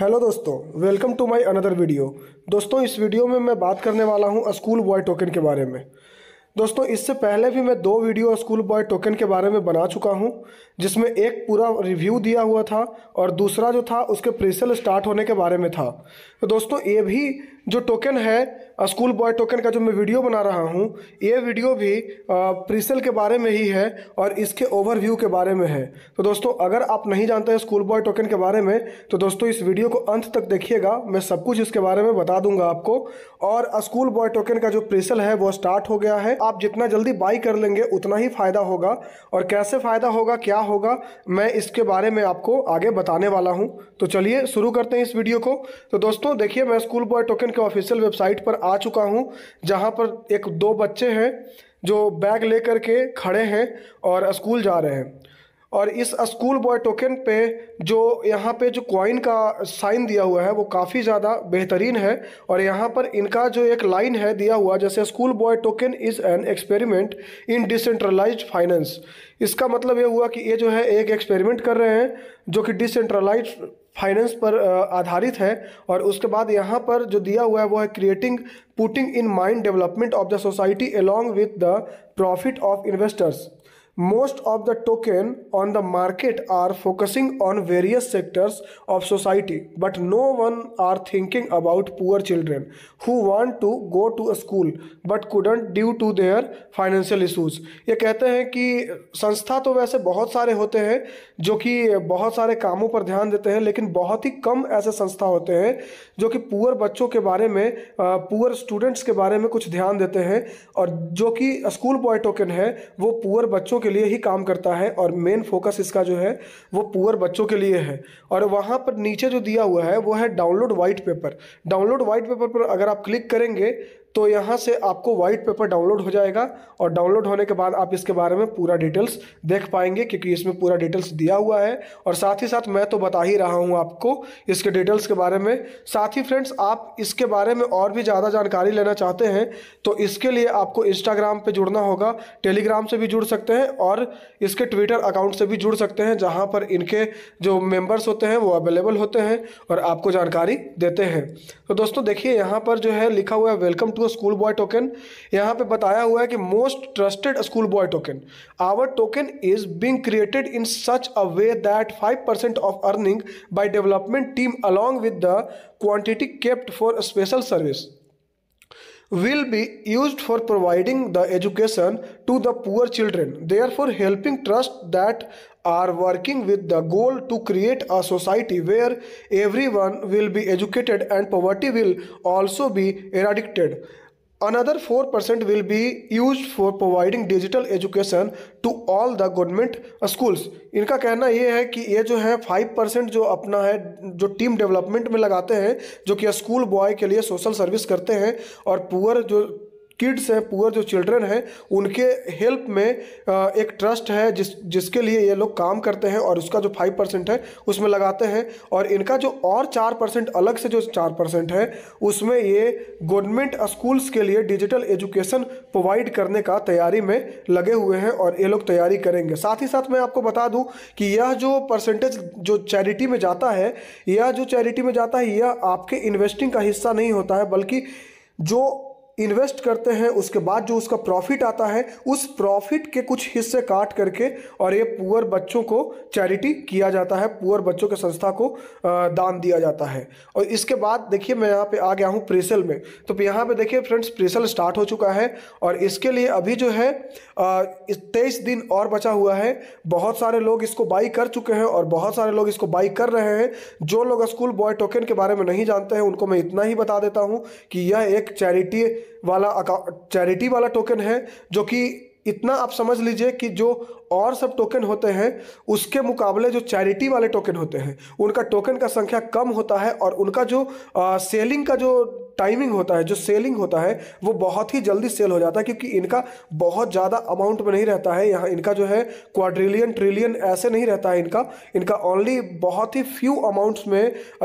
Hello दोस्तों welcome to my another video दोस्तों इस वीडियो में मैं बात करने वाला हूं स्कूल बॉय टोकन के बारे में दोस्तों इससे पहले भी मैं दो वीडियो स्कूल बॉय टोकन के बारे में बना चुका हूं जिसमें एक पूरा रिव्यू दिया हुआ था और दूसरा जो था उसके प्रीसेल स्टार्ट होने के बारे में था तो दोस्तों ये भी जो टोकन है स्कूल बॉय टोकन का जो मैं वीडियो बना रहा हूँ ये वीडियो भी प्रीसेल के बारे में ही है और इसके ओवरव्यू के बारे में है तो दोस्तों अगर आप नहीं जानते हैं स्कूल बॉय टोकन के बारे में तो दोस्तों इस वीडियो को अंत तक देखिएगा मैं सब कुछ इसके बारे में बता दूंगा आपको और स्कूल बॉय टोकन का जो प्रीसेल है वो स्टार्ट हो गया है आप जितना जल्दी बाई कर लेंगे उतना ही फ़ायदा होगा और कैसे फ़ायदा होगा क्या होगा मैं इसके बारे में आपको आगे बताने वाला हूँ तो चलिए शुरू करते हैं इस वीडियो को तो दोस्तों देखिए मैं स्कूल बॉय टोकन के ऑफिशियल वेबसाइट पर आ चुका हूँ जहाँ पर एक दो बच्चे हैं जो बैग लेकर के खड़े हैं और स्कूल जा रहे हैं और इस स्कूल बॉय टोकन पे जो यहाँ पे जो कॉइन का साइन दिया हुआ है वो काफ़ी ज़्यादा बेहतरीन है और यहाँ पर इनका जो एक लाइन है दिया हुआ जैसे school boy token is an experiment in decentralize finance इसका मतलब ये हुआ कि ये जो है एक एक्सपेरिमेंट कर रहे हैं जो कि डिसेंट्रलाइज फाइनेंस पर आधारित है और उसके बाद यहाँ पर जो दिया हुआ है वो है creating putting in mind development of the society along with the profit of investors most of the token on the market are focusing on various sectors of society but no one are thinking about poor children who want to go to school but couldn't due to their financial issues ये कहते हैं कि संस्था तो वैसे बहुत सारे होते हैं जो कि बहुत सारे कामों पर ध्यान देते हैं लेकिन बहुत ही कम ऐसे संस्था होते हैं जो कि पुअर बच्चों के बारे में पुअर स्टूडेंट्स के बारे में कुछ ध्यान देते हैं और जो कि स्कूल बॉय टोकन है वो पुअर बच्चों के लिए ही काम करता है और मेन फोकस इसका जो है वो पुअर बच्चों के लिए है और वहाँ पर नीचे जो दिया हुआ है वो है download white paper download white paper पर अगर आप क्लिक करेंगे तो यहाँ से आपको वाइट पेपर डाउनलोड हो जाएगा और डाउनलोड होने के बाद आप इसके बारे में पूरा डिटेल्स देख पाएंगे क्योंकि इसमें पूरा डिटेल्स दिया हुआ है और साथ ही साथ मैं तो बता ही रहा हूँ आपको इसके डिटेल्स के बारे में साथ ही फ्रेंड्स आप इसके बारे में और भी ज़्यादा जानकारी लेना चाहते हैं तो इसके लिए आपको इंस्टाग्राम पर जुड़ना होगा टेलीग्राम से भी जुड़ सकते हैं और इसके ट्विटर अकाउंट से भी जुड़ सकते हैं जहाँ पर इनके जो मेम्बर्स होते हैं वो अवेलेबल होते हैं और आपको जानकारी देते हैं तो दोस्तों देखिए यहाँ पर जो है लिखा हुआ है welcome to the school boy token यहाँ पे बताया हुआ है कि most trusted school boy token our token is being created in such a way that five percent of earning by development team along with the quantity kept for special service will be used for providing the education to the poor children, therefore helping trusts that are working with the goal to create a society where everyone will be educated and poverty will also be eradicated. Another four percent will be use for providing digital education to all the government schools इनका कहना यह है कि ये जो है five percent जो अपना है जो टीम डेवलपमेंट में लगाते हैं जो कि स्कूल बॉय के लिए सोशल सर्विस करते हैं और पुअर जो किड्स हैं पुअर जो चिल्ड्रन हैं उनके हेल्प में एक ट्रस्ट है जिस जिसके लिए ये लोग काम करते हैं और उसका जो फाइव परसेंट है उसमें लगाते हैं और इनका जो और चार परसेंट अलग से जो चार परसेंट है उसमें ये गवर्नमेंट स्कूल्स के लिए डिजिटल एजुकेशन प्रोवाइड करने का तैयारी में लगे हुए हैं और ये लोग तैयारी करेंगे साथ ही साथ मैं आपको बता दूँ कि यह जो परसेंटेज जो चैरिटी में जाता है यह जो चैरिटी में जाता है यह आपके इन्वेस्टिंग का हिस्सा नहीं होता है बल्कि जो इन्वेस्ट करते हैं उसके बाद जो उसका प्रॉफिट आता है उस प्रॉफिट के कुछ हिस्से काट करके और ये पुअर बच्चों को चैरिटी किया जाता है पुअर बच्चों के संस्था को दान दिया जाता है और इसके बाद देखिए मैं यहाँ पे आ गया हूँ प्रेसल में तो यहाँ पे देखिए फ्रेंड्स प्रेसल स्टार्ट हो चुका है और इसके लिए अभी जो है तेईस दिन और बचा हुआ है बहुत सारे लोग इसको बाई कर चुके हैं और बहुत सारे लोग इसको बाई कर रहे हैं जो लोग स्कूल बॉय टोकन के बारे में नहीं जानते हैं उनको मैं इतना ही बता देता हूँ कि यह एक चैरिटी वाला अकाउंट चैरिटी वाला टोकन है जो कि इतना आप समझ लीजिए कि जो और सब टोकन होते हैं उसके मुकाबले जो चैरिटी वाले टोकन होते हैं उनका टोकन का संख्या कम होता है और उनका जो आ, सेलिंग का जो टाइमिंग होता है जो सेलिंग होता है वो बहुत ही जल्दी सेल हो जाता है क्योंकि इनका बहुत ज़्यादा अमाउंट में नहीं रहता है यहाँ इनका जो है क्वाड्रिलियन ट्रिलियन ऐसे नहीं रहता है इनका इनका ओनली बहुत ही फ्यू अमाउंट्स में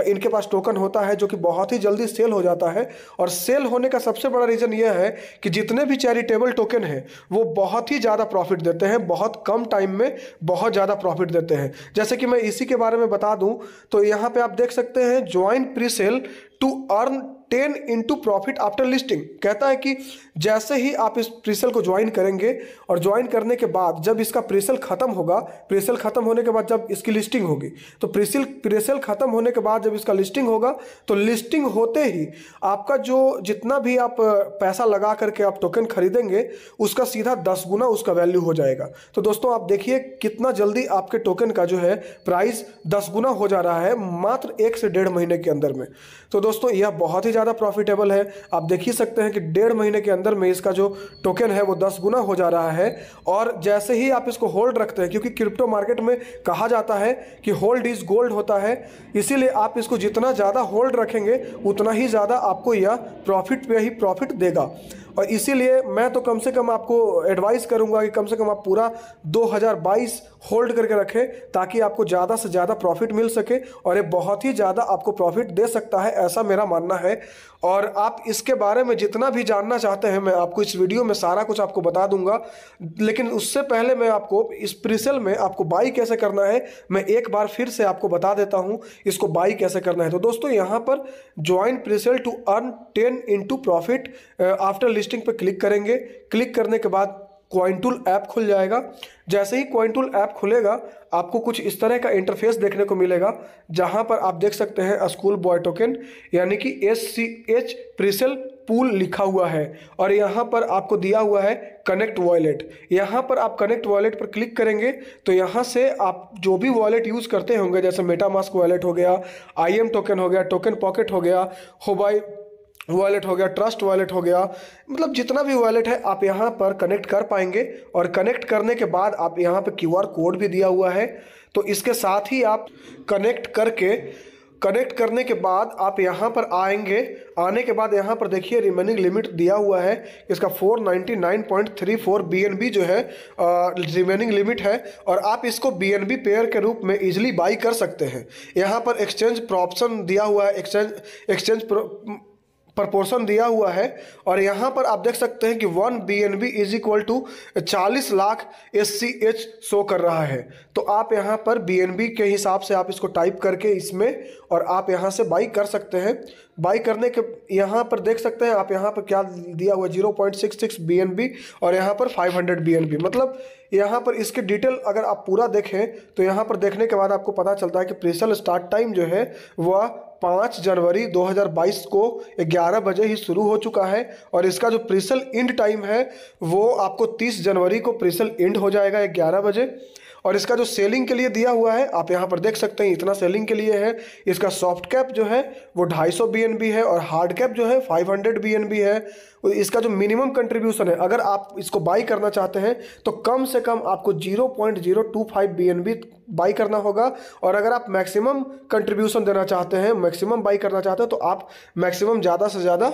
इनके पास टोकन होता है जो कि बहुत ही जल्दी सेल हो जाता है और सेल होने का सबसे बड़ा रीज़न यह है कि जितने भी चैरिटेबल टोकन हैं वो बहुत ही ज़्यादा प्रॉफिट देते हैं बहुत कम टाइम में बहुत ज़्यादा प्रॉफिट देते हैं जैसे कि मैं इसी के बारे में बता दूँ तो यहाँ पर आप देख सकते हैं join pre sale to earn ten into profit after listing कहता है कि जैसे ही आप इस प्रीसेल को ज्वाइन करेंगे और ज्वाइन करने के बाद जब इसका प्रीसेल ख़त्म होगा प्रीसेल ख़त्म होने के बाद जब इसकी लिस्टिंग होगी तो प्रीसेल प्रीसेल ख़त्म होने के बाद जब इसका लिस्टिंग होगा तो लिस्टिंग होते ही आपका जो जितना भी आप पैसा लगा करके आप टोकन खरीदेंगे उसका सीधा दस गुना उसका वैल्यू हो जाएगा तो दोस्तों आप देखिए कितना जल्दी आपके टोकन का जो है प्राइस दस गुना हो जा रहा है मात्र एक से डेढ़ महीने के अंदर में तो दोस्तों यह बहुत ही ज़्यादा प्रॉफिटेबल है आप देख ही सकते हैं कि डेढ़ महीने के अंदर अंदर में इसका जो टोकन है वो दस गुना हो जा रहा है और जैसे ही आप इसको होल्ड रखते हैं क्योंकि क्रिप्टो मार्केट में कहा जाता है कि होल्ड इज गोल्ड होता है इसीलिए आप इसको जितना ज़्यादा होल्ड रखेंगे उतना ही ज़्यादा आपको यह प्रॉफिट पे ही प्रॉफिट देगा और इसीलिए मैं तो कम से कम आपको एडवाइस करूंगा कि कम से कम आप पूरा 2022 होल्ड करके रखें ताकि आपको ज़्यादा से ज़्यादा प्रॉफिट मिल सके और ये बहुत ही ज़्यादा आपको प्रॉफिट दे सकता है ऐसा मेरा मानना है और आप इसके बारे में जितना भी जानना चाहते हैं मैं आपको इस वीडियो में सारा कुछ आपको बता दूंगा लेकिन उससे पहले मैं आपको इस प्रिसल में आपको बाई कैसे करना है मैं एक बार फिर से आपको बता देता हूं इसको बाई कैसे करना है तो दोस्तों यहाँ पर join presale to earn ten into profit after listing पर क्लिक करेंगे क्लिक करने के बाद क्वाइंटूल ऐप खुल जाएगा जैसे ही क्वाइंटूल ऐप खुलेगा आपको कुछ इस तरह का इंटरफेस देखने को मिलेगा जहां पर आप देख सकते हैं स्कूल बॉय टोकन यानी कि S C H presale pool लिखा हुआ है और यहाँ पर आपको दिया हुआ है कनेक्ट वॉलेट यहाँ पर आप कनेक्ट वॉलेट पर क्लिक करेंगे तो यहाँ से आप जो भी वॉलेट यूज़ करते होंगे जैसे मेटामास्क वॉलेट हो गया आई टोकन हो गया टोकन पॉकेट हो गया होबाई वॉलेट हो गया ट्रस्ट वॉलेट हो गया मतलब जितना भी वॉलेट है आप यहाँ पर कनेक्ट कर पाएंगे और कनेक्ट करने के बाद आप यहाँ पर क्यूआर कोड भी दिया हुआ है तो इसके साथ ही आप कनेक्ट करके कनेक्ट करने के बाद आप यहाँ पर आएंगे आने के बाद यहाँ पर देखिए रिमेनिंग लिमिट दिया हुआ है इसका 499.34 BNB जो है रिमेनिंग लिमिट है और आप इसको बी पेयर के रूप में इजीली बाई कर सकते हैं यहाँ पर एक्सचेंज प्रॉप्शन दिया हुआ है एक्सचेंज एक्सचेंज प्रपोर्सन दिया हुआ है और यहाँ पर आप देख सकते हैं कि one B N B is equal to चालीस lakh S C H show कर रहा है तो आप यहाँ पर बी एन बी के हिसाब से आप इसको टाइप करके इसमें और आप यहाँ से बाई कर सकते हैं बाई करने के यहाँ पर देख सकते हैं आप यहाँ पर क्या दिया हुआ zero point six six B N B और यहाँ पर five hundred B N B मतलब यहाँ पर इसके डिटेल अगर आप पूरा देखें तो यहाँ पर देखने के बाद आपको पता चलता है कि प्रेशल स्टार्ट टाइम जो है वह पाँच जनवरी 2022 को 11 बजे ही शुरू हो चुका है और इसका जो प्रीसल इंड टाइम है वो आपको 30 जनवरी को प्रीसल इंड हो जाएगा 11 बजे और इसका जो सेलिंग के लिए दिया हुआ है आप यहाँ पर देख सकते हैं इतना सेलिंग के लिए है इसका सॉफ्ट कैप जो है वो 250 सौ है और हार्ड कैप जो है 500 हंड्रेड है इसका जो मिनिमम कंट्रीब्यूशन है अगर आप इसको बाई करना चाहते हैं तो कम से कम आपको zero point zero two five B buy करना होगा और अगर आप मैक्सिमम कंट्रीब्यूशन देना चाहते हैं मैक्सिमम बाई करना चाहते हैं तो आप मैक्सिमम ज़्यादा से ज़्यादा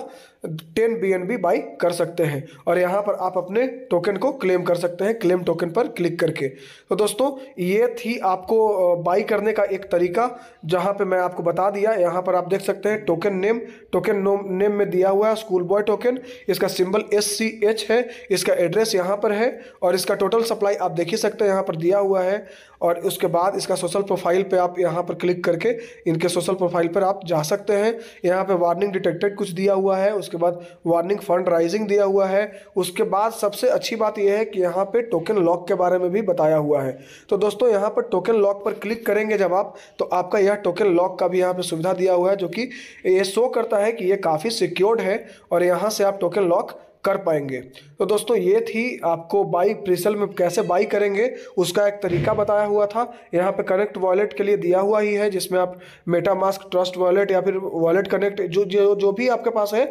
ten B N B buy कर सकते हैं और यहाँ पर आप अपने टोकन को क्लेम कर सकते हैं क्लेम टोकन पर क्लिक करके तो दोस्तों ये थी आपको बाई करने का एक तरीका जहाँ पे मैं आपको बता दिया यहाँ पर आप देख सकते हैं टोकन नेम टोकन नेम में दिया हुआ है स्कूल बॉय टोकन इसका सिंबल एस सी एच है इसका एड्रेस यहाँ पर है और इसका टोटल सप्लाई आप देख ही सकते हैं यहाँ पर दिया हुआ है और उसके उसके बाद इसका सोशल प्रोफाइल पे आप यहाँ पर क्लिक करके इनके सोशल प्रोफाइल पर आप जा सकते हैं यहाँ पे वार्निंग डिटेक्टेड कुछ दिया हुआ है उसके बाद वार्निंग फंड राइजिंग दिया हुआ है उसके बाद सबसे अच्छी बात यह है कि यहाँ पे टोकन लॉक के बारे में भी बताया हुआ है तो दोस्तों यहाँ पर टोकन लॉक पर क्लिक करेंगे जब आप तो आपका यह टोकन लॉक का भी यहाँ पर सुविधा दिया हुआ है जो कि ये शो करता है कि ये काफ़ी सिक्योर्ड है और यहाँ से आप टोकन लॉक कर पाएंगे तो दोस्तों ये थी आपको बाई प्रिसल में कैसे बाई करेंगे उसका एक तरीका बताया हुआ था यहाँ पे कनेक्ट वॉलेट के लिए दिया हुआ ही है जिसमें आप मेटा मास्क ट्रस्ट वॉलेट या फिर वॉलेट कनेक्ट जो जो जो भी आपके पास है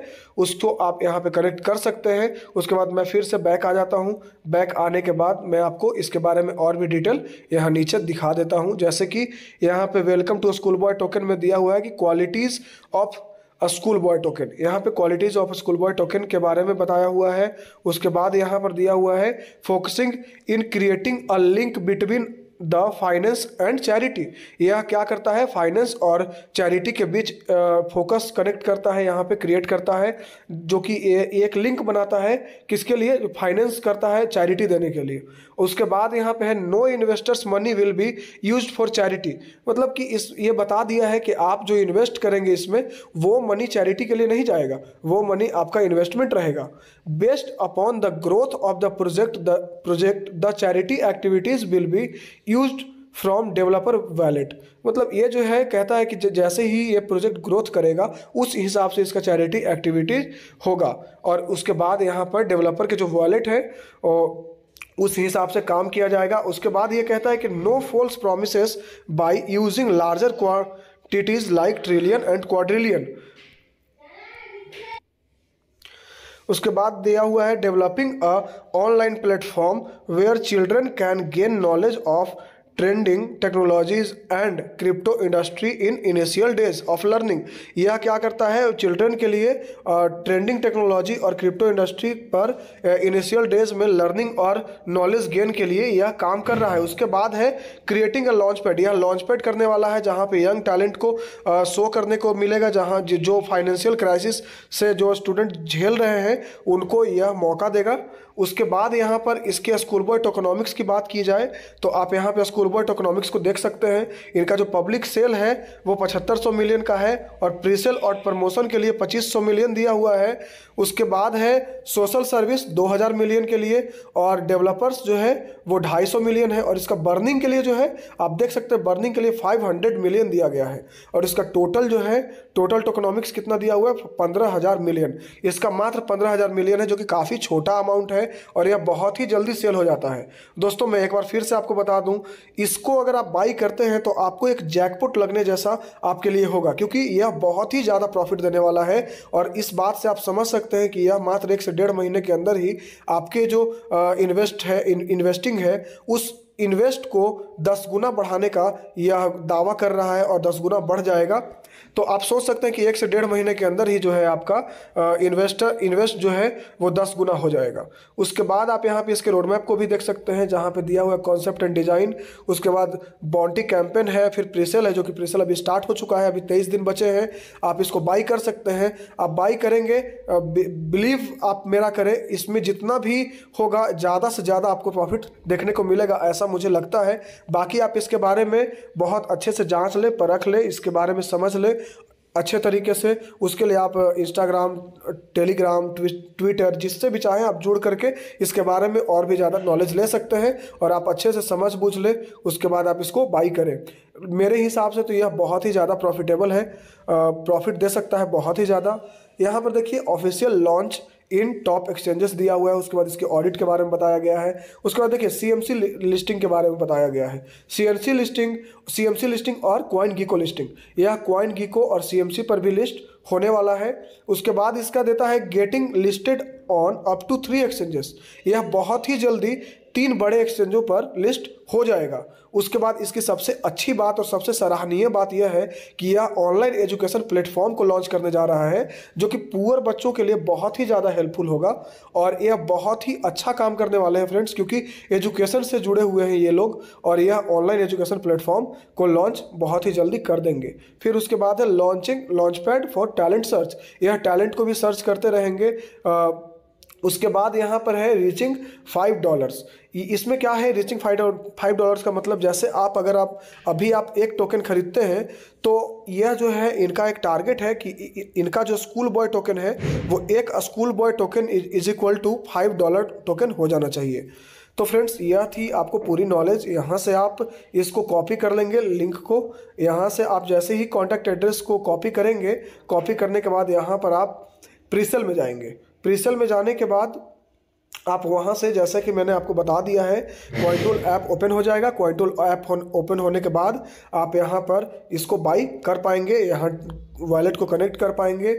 उसको आप यहाँ पे कनेक्ट कर सकते हैं उसके बाद मैं फिर से बैक आ जाता हूँ बैक आने के बाद मैं आपको इसके बारे में और भी डिटेल यहाँ नीचे दिखा देता हूँ जैसे कि यहाँ पर welcome to school boy token में दिया हुआ है कि qualities of school boy token यहाँ पे qualities of school boy token के बारे में बताया हुआ है उसके बाद यहाँ पर दिया हुआ है focusing in creating a link between the finance and charity यह क्या करता है फाइनेंस और चैरिटी के बीच फोकस कनेक्ट करता है यहाँ पे क्रिएट करता है जो कि एक लिंक बनाता है किसके लिए फाइनेंस करता है चैरिटी देने के लिए उसके बाद यहाँ पे है no investors money will be use for charity मतलब कि इस ये बता दिया है कि आप जो इन्वेस्ट करेंगे इसमें वो मनी चैरिटी के लिए नहीं जाएगा वो मनी आपका इन्वेस्टमेंट रहेगा based upon the growth of the project the project the charity activities will be use from developer wallet मतलब ये जो है कहता है कि जैसे ही ये प्रोजेक्ट ग्रोथ करेगा उस हिसाब से इसका चैरिटी एक्टिविटी होगा और उसके बाद यहाँ पर डेवलपर के जो वॉलेट है उस हिसाब से काम किया जाएगा उसके बाद ये कहता है कि no false promise by using larger quantities like trillion and quadrillion उसके बाद दिया हुआ है developing a online platform where children can gain knowledge of trending technologies and crypto industry in initial days of learning यह क्या करता है children के लिए ट्रेंडिंग टेक्नोलॉजी और क्रिप्टो इंडस्ट्री पर इनिशियल डेज में लर्निंग और नॉलेज गेन के लिए यह काम कर रहा है उसके बाद है क्रिएटिंग अ लॉन्च पैड यह लॉन्च पैड करने वाला है जहाँ पे यंग टैलेंट को शो करने को मिलेगा जहाँ जो फाइनेंशियल क्राइसिस से जो स्टूडेंट झेल रहे हैं उनको यह मौका देगा उसके बाद यहाँ पर इसके स्कूल बोर्ड टोकोनॉमिक्स की बात की जाए तो आप यहाँ पे स्कूल बोर्ड टोकोनॉमिक्स को देख सकते हैं इनका जो पब्लिक सेल है वो पचहत्तर सौ मिलियन का है और प्री सेल और प्रमोशन के लिए पच्चीस सौ मिलियन दिया हुआ है उसके बाद है सोशल सर्विस दो हज़ार मिलियन के लिए और डेवलपर्स जो है वो ढाई सौ मिलियन है और इसका बर्निंग के लिए जो है आप देख सकते हैं बर्निंग के लिए फाइव हंड्रेड मिलियन दिया गया है और इसका टोटल जो है टोटल टोकोनॉमिक्स कितना दिया हुआ है पंद्रह हज़ार मिलियन इसका मात्र पंद्रह हज़ार मिलियन है जो कि काफ़ी छोटा अमाउंट है और यह बहुत ही जल्दी सेल हो जाता है दोस्तों मैं एक बार फिर से आपको बता दूं इसको अगर आप बाई करते हैं तो आपको एक जैकपुट लगने जैसा आपके लिए होगा क्योंकि यह बहुत ही ज़्यादा प्रॉफिट देने वाला है और इस बात से आप समझ सकते हैं कि यह मात्र एक से डेढ़ महीने के अंदर ही आपके जो इन्वेस्ट है इन्वेस्टिंग है उस इन्वेस्ट को दस गुना बढ़ाने का यह दावा कर रहा है और दस गुना बढ़ जाएगा तो आप सोच सकते हैं कि एक से डेढ़ महीने के अंदर ही जो है आपका इन्वेस्टर इन्वेस्ट जो है वो दस गुना हो जाएगा उसके बाद आप यहाँ पे इसके रोड मैप को भी देख सकते हैं जहाँ पे दिया हुआ है कॉन्सेप्ट एंड डिजाइन उसके बाद बॉन्टी कैंपेन है फिर प्रीसेल है जो कि प्रीसेल अभी स्टार्ट हो चुका है अभी तेईस दिन बचे हैं आप इसको बाई कर सकते हैं आप बाई करेंगे बिलीव आप मेरा करें इसमें जितना भी होगा ज़्यादा से ज़्यादा आपको प्रॉफिट देखने को मिलेगा ऐसा मुझे लगता है बाकी आप इसके बारे में बहुत अच्छे से जांच लें परख लें इसके बारे में समझ लें ले अच्छे तरीके से उसके लिए आप इंस्टाग्राम टेलीग्राम ट्विटर जिससे भी चाहें आप जुड़ करके इसके बारे में और भी ज़्यादा नॉलेज ले सकते हैं और आप अच्छे से समझ बूझ ले उसके बाद आप इसको बाई करें मेरे हिसाब से तो यह बहुत ही ज़्यादा प्रॉफिटेबल है प्रॉफिट दे सकता है बहुत ही ज़्यादा यहाँ पर देखिए official launch in top exchanges दिया हुआ है उसके बाद इसके ऑडिट के बारे में बताया गया है उसके बाद देखिए सीएमसी लिस्टिंग के बारे में बताया गया है सीएमसी लिस्टिंग सीएमसी लिस्टिंग और क्वाइन गीको लिस्टिंग यह क्वाइन गीको और सीएमसी पर भी लिस्ट होने वाला है उसके बाद इसका देता है getting listed on up to three exchanges यह बहुत ही जल्दी तीन बड़े एक्सचेंजों पर लिस्ट हो जाएगा उसके बाद इसकी सबसे अच्छी बात और सबसे सराहनीय बात यह है कि यह ऑनलाइन एजुकेशन प्लेटफॉर्म को लॉन्च करने जा रहा है जो कि पुअर बच्चों के लिए बहुत ही ज़्यादा हेल्पफुल होगा और यह बहुत ही अच्छा काम करने वाले हैं फ्रेंड्स क्योंकि एजुकेशन से जुड़े हुए हैं ये लोग और यह ऑनलाइन एजुकेशन प्लेटफॉर्म को लॉन्च बहुत ही जल्दी कर देंगे फिर उसके बाद है launching launch pad for talent search यह टैलेंट को भी सर्च करते रहेंगे आ, उसके बाद यहाँ पर है रीचिंग फाइव डॉलर्स इसमें क्या है रीचिंग फाइव फाइव डॉलर्स का मतलब जैसे आप अगर आप अभी आप एक टोकन खरीदते हैं तो यह जो है इनका एक टारगेट है कि इनका जो स्कूल बॉय टोकन है वो एक school boy token is equal to five dollar token हो जाना चाहिए तो फ्रेंड्स यह थी आपको पूरी नॉलेज यहाँ से आप इसको कॉपी कर लेंगे लिंक को यहाँ से आप जैसे ही कॉन्टैक्ट एड्रेस को कॉपी करेंगे कॉपी करने के बाद यहाँ पर आप प्रीसेल में जाएंगे प्रीसेल में जाने के बाद आप वहाँ से जैसा कि मैंने आपको बता दिया है क्वाइटोल ऐप ओपन हो जाएगा क्वाइटोल ऐप ओपन होने के बाद आप यहाँ पर इसको बाई कर पाएंगे यहाँ वॉलेट को कनेक्ट कर पाएंगे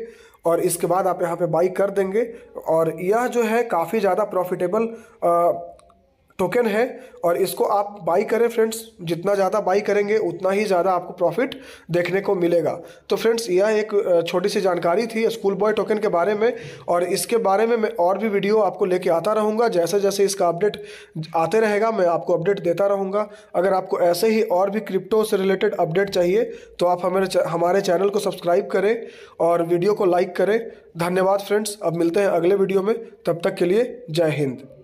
और इसके बाद आप यहाँ पे बाई कर देंगे और यह जो है काफ़ी ज़्यादा प्रॉफिटेबल टोकन है और इसको आप बाई करें फ्रेंड्स जितना ज़्यादा बाई करेंगे उतना ही ज़्यादा आपको प्रॉफिट देखने को मिलेगा तो फ्रेंड्स यह एक छोटी सी जानकारी थी स्कूल बॉय टोकन के बारे में और इसके बारे में मैं और भी वीडियो आपको लेके आता रहूँगा जैसे जैसे इसका अपडेट आते रहेगा मैं आपको अपडेट देता रहूँगा अगर आपको ऐसे ही और भी क्रिप्टो से रिलेटेड अपडेट चाहिए तो आप हमारे हमारे चैनल को सब्सक्राइब करें और वीडियो को लाइक करें धन्यवाद फ्रेंड्स अब मिलते हैं अगले वीडियो में तब तक के लिए जय हिंद